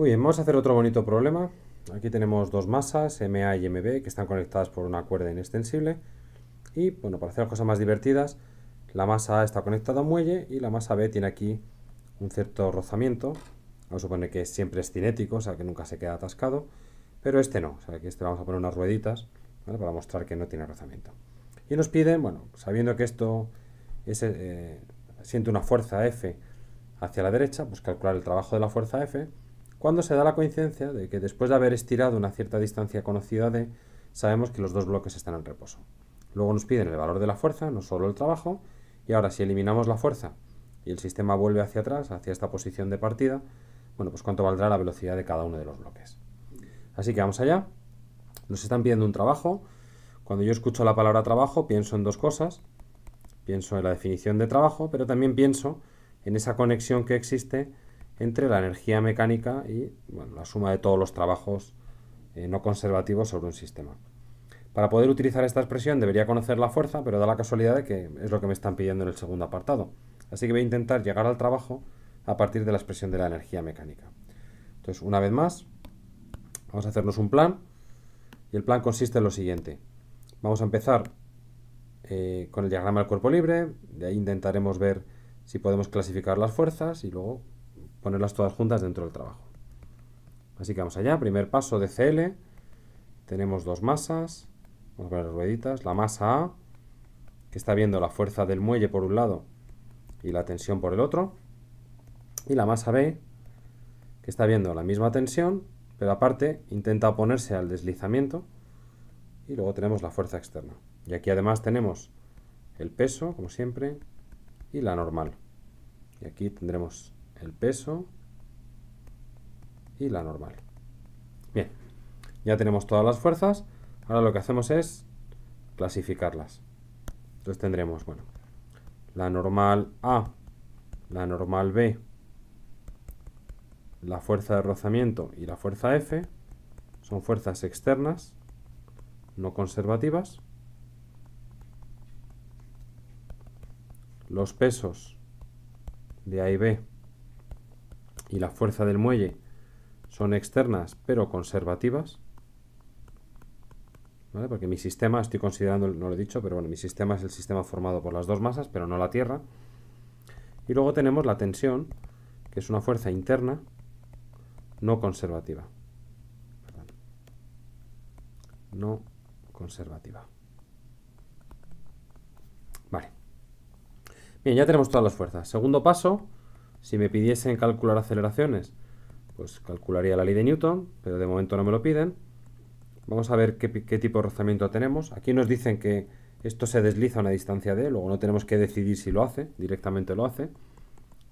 Muy bien, vamos a hacer otro bonito problema. Aquí tenemos dos masas, MA y MB, que están conectadas por una cuerda inextensible. Y, bueno, para hacer cosas más divertidas, la masa A está conectada a un muelle y la masa B tiene aquí un cierto rozamiento. Vamos a suponer que siempre es cinético, o sea, que nunca se queda atascado. Pero este no, o sea, que este vamos a poner unas rueditas para mostrar que no tiene rozamiento. Y nos piden, bueno, sabiendo que esto eh, siente una fuerza F hacia la derecha, pues calcular el trabajo de la fuerza F cuando se da la coincidencia de que después de haber estirado una cierta distancia conocida de, sabemos que los dos bloques están en reposo. Luego nos piden el valor de la fuerza, no solo el trabajo, y ahora si eliminamos la fuerza y el sistema vuelve hacia atrás, hacia esta posición de partida, bueno, pues cuánto valdrá la velocidad de cada uno de los bloques. Así que vamos allá. Nos están pidiendo un trabajo. Cuando yo escucho la palabra trabajo, pienso en dos cosas. Pienso en la definición de trabajo, pero también pienso en esa conexión que existe entre la energía mecánica y la suma de todos los trabajos eh, no conservativos sobre un sistema. Para poder utilizar esta expresión debería conocer la fuerza, pero da la casualidad de que es lo que me están pidiendo en el segundo apartado. Así que voy a intentar llegar al trabajo a partir de la expresión de la energía mecánica. Entonces, una vez más, vamos a hacernos un plan. Y el plan consiste en lo siguiente. Vamos a empezar eh, con el diagrama del cuerpo libre. De ahí intentaremos ver si podemos clasificar las fuerzas y luego ponerlas todas juntas dentro del trabajo. Así que vamos allá, primer paso de CL, tenemos dos masas, vamos a poner las rueditas, la masa A, que está viendo la fuerza del muelle por un lado y la tensión por el otro, y la masa B, que está viendo la misma tensión, pero aparte intenta oponerse al deslizamiento, y luego tenemos la fuerza externa. Y aquí además tenemos el peso, como siempre, y la normal. Y aquí tendremos el peso y la normal. Bien, ya tenemos todas las fuerzas. Ahora lo que hacemos es clasificarlas. Entonces tendremos, bueno, la normal A, la normal B, la fuerza de rozamiento y la fuerza F son fuerzas externas, no conservativas. Los pesos de A y B y la fuerza del muelle son externas pero conservativas, porque mi sistema, estoy considerando, no lo he dicho, pero bueno, mi sistema es el sistema formado por las dos masas, pero no la Tierra. Y luego tenemos la tensión, que es una fuerza interna no conservativa. No conservativa. Vale. Bien, ya tenemos todas las fuerzas. Segundo paso, si me pidiesen calcular aceleraciones, pues calcularía la ley de Newton, pero de momento no me lo piden. Vamos a ver qué, tipo de rozamiento tenemos. Aquí nos dicen que esto se desliza a una distancia d, luego no tenemos que decidir si lo hace, directamente lo hace.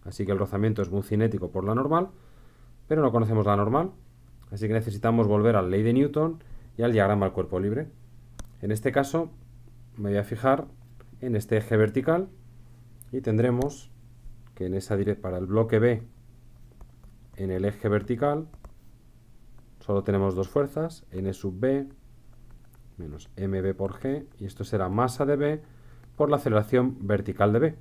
Así que el rozamiento es muy cinético por la normal, pero no conocemos la normal. Así que necesitamos volver a la ley de Newton y al diagrama del cuerpo libre. En este caso me voy a fijar en este eje vertical y tendremos que en esa para el bloque B, en el eje vertical, solo tenemos dos fuerzas, N sub B menos MB por G, y esto será masa de B por la aceleración vertical de B.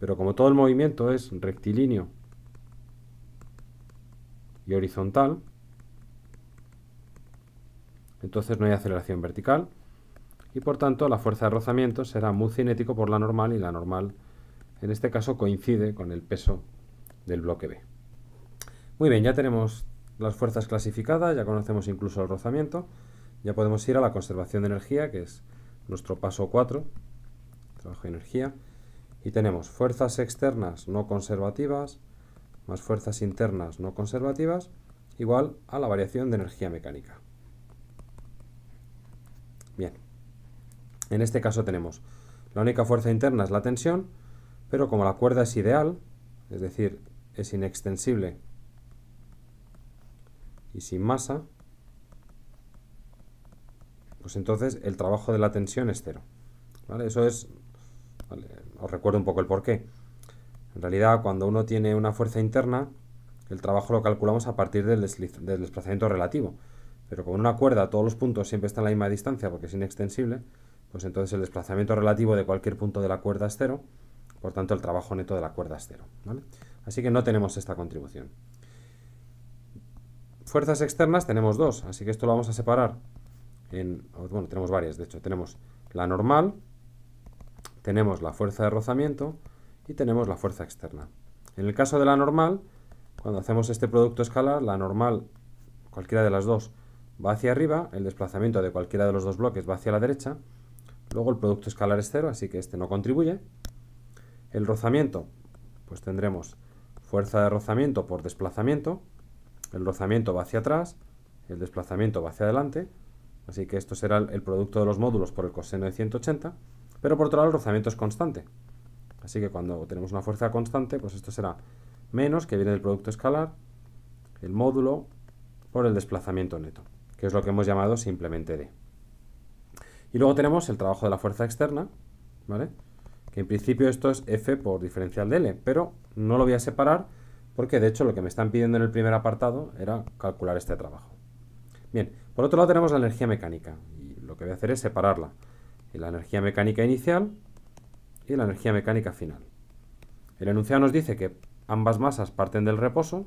Pero como todo el movimiento es rectilíneo y horizontal, entonces no hay aceleración vertical y por tanto la fuerza de rozamiento será muy cinético por la normal y la normal en este caso coincide con el peso del bloque B. Muy bien, ya tenemos las fuerzas clasificadas, ya conocemos incluso el rozamiento, ya podemos ir a la conservación de energía, que es nuestro paso 4, trabajo de energía, y tenemos fuerzas externas no conservativas más fuerzas internas no conservativas igual a la variación de energía mecánica. Bien, en este caso tenemos la única fuerza interna es la tensión, pero como la cuerda es ideal, es decir, es inextensible y sin masa, pues entonces el trabajo de la tensión es cero. ¿Vale? Eso es... os recuerdo un poco el porqué. En realidad, cuando uno tiene una fuerza interna, el trabajo lo calculamos a partir del, desplazamiento relativo. Pero con una cuerda todos los puntos siempre están a la misma distancia porque es inextensible, pues entonces el desplazamiento relativo de cualquier punto de la cuerda es cero por tanto, el trabajo neto de la cuerda es cero. Así que no tenemos esta contribución. Fuerzas externas tenemos dos, así que esto lo vamos a separar. En, bueno, tenemos varias, de hecho. Tenemos la normal, tenemos la fuerza de rozamiento y tenemos la fuerza externa. En el caso de la normal, cuando hacemos este producto escalar, la normal, cualquiera de las dos, va hacia arriba, el desplazamiento de cualquiera de los dos bloques va hacia la derecha, luego el producto escalar es cero, así que este no contribuye, el rozamiento, pues tendremos fuerza de rozamiento por desplazamiento, el rozamiento va hacia atrás, el desplazamiento va hacia adelante, así que esto será el producto de los módulos por el coseno de 180, pero por otro lado el rozamiento es constante, así que cuando tenemos una fuerza constante, pues esto será menos, que viene del producto escalar, el módulo por el desplazamiento neto, que es lo que hemos llamado simplemente D. Y luego tenemos el trabajo de la fuerza externa, ¿vale? en principio esto es f por diferencial de L, pero no lo voy a separar porque de hecho lo que me están pidiendo en el primer apartado era calcular este trabajo. Bien, por otro lado tenemos la energía mecánica y lo que voy a hacer es separarla en la energía mecánica inicial y la energía mecánica final. El enunciado nos dice que ambas masas parten del reposo,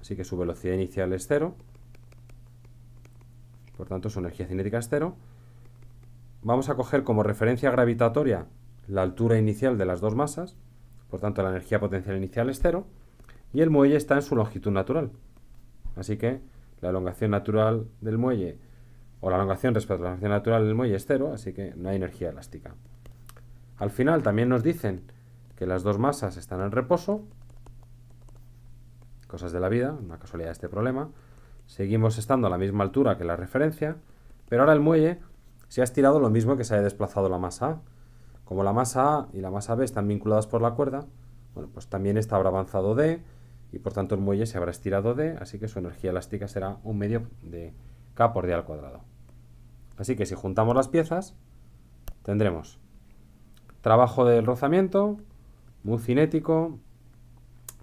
así que su velocidad inicial es cero, por tanto su energía cinética es cero. Vamos a coger como referencia gravitatoria la altura inicial de las dos masas, por tanto la energía potencial inicial es cero, y el muelle está en su longitud natural. Así que la elongación natural del muelle, o la elongación respecto a la elongación natural del muelle es cero, así que no hay energía elástica. Al final también nos dicen que las dos masas están en reposo, cosas de la vida, una casualidad de este problema, seguimos estando a la misma altura que la referencia, pero ahora el muelle se ha estirado lo mismo que se haya desplazado la masa como la masa A y la masa B están vinculadas por la cuerda, bueno, pues también esta habrá avanzado D y por tanto el muelle se habrá estirado D, así que su energía elástica será un medio de K por D al cuadrado. Así que si juntamos las piezas, tendremos trabajo del rozamiento, mu cinético,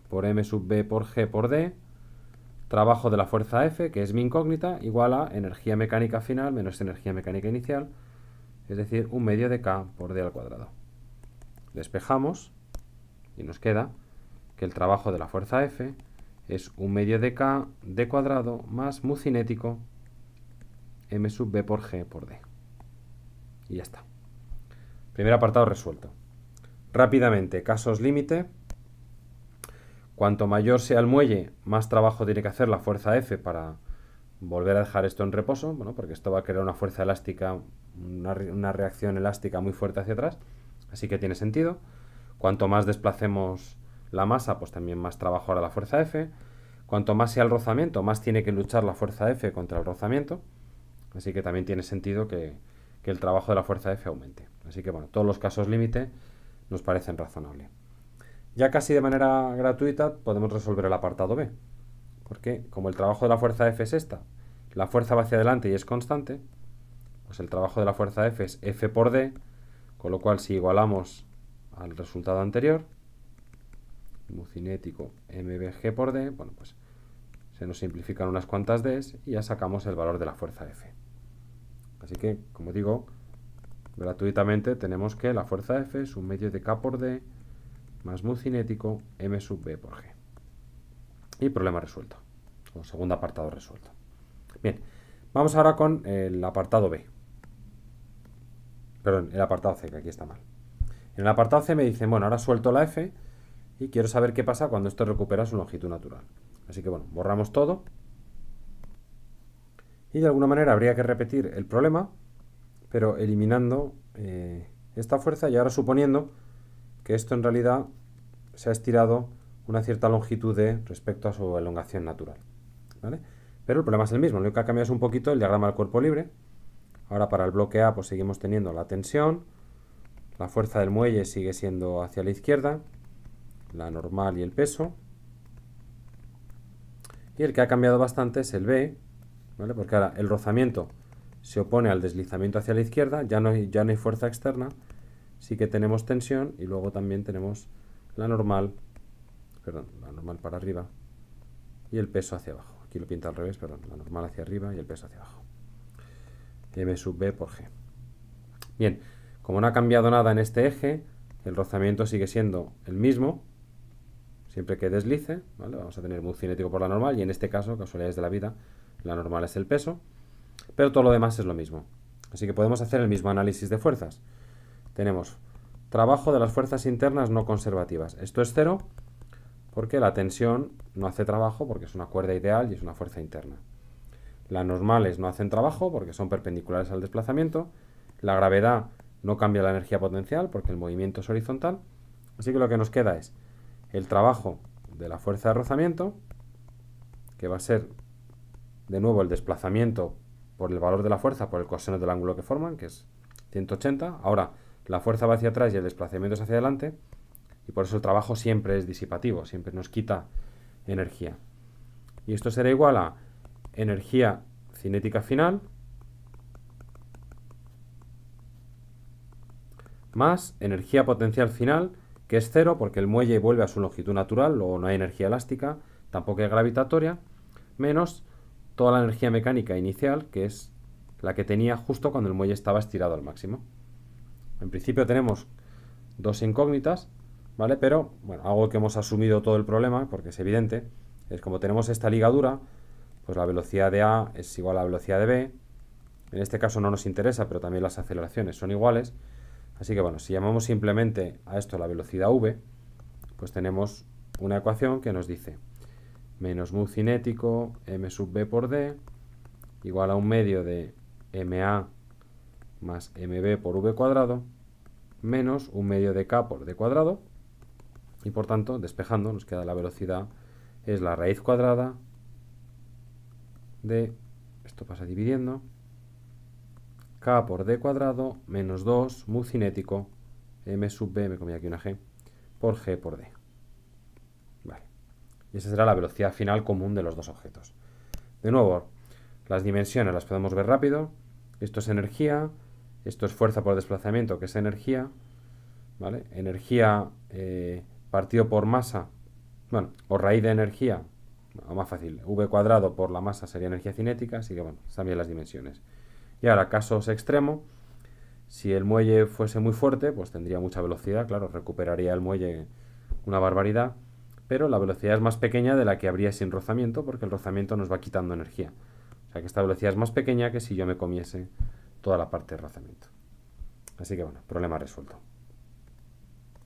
por M sub B por G por D, trabajo de la fuerza F, que es mi incógnita, igual a energía mecánica final menos energía mecánica inicial, es decir, un medio de k por d al cuadrado. Despejamos y nos queda que el trabajo de la fuerza F es un medio de k d cuadrado más mu cinético m sub b por g por d. Y ya está. Primer apartado resuelto. Rápidamente, casos límite. Cuanto mayor sea el muelle, más trabajo tiene que hacer la fuerza F para volver a dejar esto en reposo, bueno, porque esto va a crear una fuerza elástica una, reacción elástica muy fuerte hacia atrás, así que tiene sentido. Cuanto más desplacemos la masa, pues también más trabajo hará la fuerza F. Cuanto más sea el rozamiento, más tiene que luchar la fuerza F contra el rozamiento. Así que también tiene sentido que, que el trabajo de la fuerza F aumente. Así que bueno, todos los casos límite nos parecen razonables. Ya casi de manera gratuita podemos resolver el apartado B. Porque como el trabajo de la fuerza F es esta, la fuerza va hacia adelante y es constante, pues el trabajo de la fuerza F es F por D, con lo cual si igualamos al resultado anterior, mu cinético MBG por D, bueno, pues se nos simplifican unas cuantas Ds y ya sacamos el valor de la fuerza F. Así que, como digo, gratuitamente tenemos que la fuerza F es un medio de K por D más mu cinético M sub B por G. Y problema resuelto, o segundo apartado resuelto. Bien, vamos ahora con el apartado B. Perdón, el apartado C, que aquí está mal. En el apartado C me dicen, bueno, ahora suelto la F y quiero saber qué pasa cuando esto recupera su longitud natural. Así que bueno, borramos todo. Y de alguna manera habría que repetir el problema, pero eliminando eh, esta fuerza y ahora suponiendo que esto en realidad se ha estirado una cierta longitud de respecto a su elongación natural. Pero el problema es el mismo, lo único que ha cambiado es un poquito el diagrama del cuerpo libre, Ahora para el bloque A pues seguimos teniendo la tensión, la fuerza del muelle sigue siendo hacia la izquierda, la normal y el peso. Y el que ha cambiado bastante es el B, ¿vale? porque ahora el rozamiento se opone al deslizamiento hacia la izquierda, ya no, hay, ya no fuerza externa, sí que tenemos tensión y luego también tenemos la normal, perdón, la normal para arriba y el peso hacia abajo. Aquí lo pinta al revés, perdón, la normal hacia arriba y el peso hacia abajo m sub B por G. Bien, como no ha cambiado nada en este eje, el rozamiento sigue siendo el mismo, siempre que deslice, ¿vale? vamos a tener un cinético por la normal, y en este caso, casualidades de la vida, la normal es el peso, pero todo lo demás es lo mismo. Así que podemos hacer el mismo análisis de fuerzas. Tenemos trabajo de las fuerzas internas no conservativas. Esto es cero porque la tensión no hace trabajo porque es una cuerda ideal y es una fuerza interna. Las normales no hacen trabajo porque son perpendiculares al desplazamiento. La gravedad no cambia la energía potencial porque el movimiento es horizontal. Así que lo que nos queda es el trabajo de la fuerza de rozamiento, que va a ser de nuevo el desplazamiento por el valor de la fuerza, por el coseno del ángulo que forman, que es 180. Ahora, la fuerza va hacia atrás y el desplazamiento es hacia adelante, y por eso el trabajo siempre es disipativo, siempre nos quita energía. Y esto será igual a energía cinética final más energía potencial final, que es cero porque el muelle vuelve a su longitud natural, o no hay energía elástica, tampoco es gravitatoria, menos toda la energía mecánica inicial, que es la que tenía justo cuando el muelle estaba estirado al máximo. En principio tenemos dos incógnitas, ¿vale? Pero, bueno, algo que hemos asumido todo el problema, porque es evidente, es como tenemos esta ligadura, pues la velocidad de A es igual a la velocidad de B. En este caso no nos interesa, pero también las aceleraciones son iguales. Así que bueno, si llamamos simplemente a esto la velocidad v, pues tenemos una ecuación que nos dice menos mu cinético m sub b por d igual a un medio de ma más mb por v cuadrado menos un medio de k por d cuadrado y por tanto, despejando, nos queda la velocidad es la raíz cuadrada de, esto pasa dividiendo, k por d cuadrado menos 2 mu cinético m sub b, me comía aquí una g, por g por d. Vale. Y esa será la velocidad final común de los dos objetos. De nuevo, las dimensiones las podemos ver rápido. Esto es energía, esto es fuerza por desplazamiento, que es energía. ¿Vale? Energía eh, partido por masa, bueno, o raíz de energía, más fácil, v cuadrado por la masa sería energía cinética, así que bueno, también las dimensiones. Y ahora, casos extremo, si el muelle fuese muy fuerte, pues tendría mucha velocidad, claro, recuperaría el muelle una barbaridad, pero la velocidad es más pequeña de la que habría sin rozamiento, porque el rozamiento nos va quitando energía. O sea que esta velocidad es más pequeña que si yo me comiese toda la parte de rozamiento. Así que bueno, problema resuelto.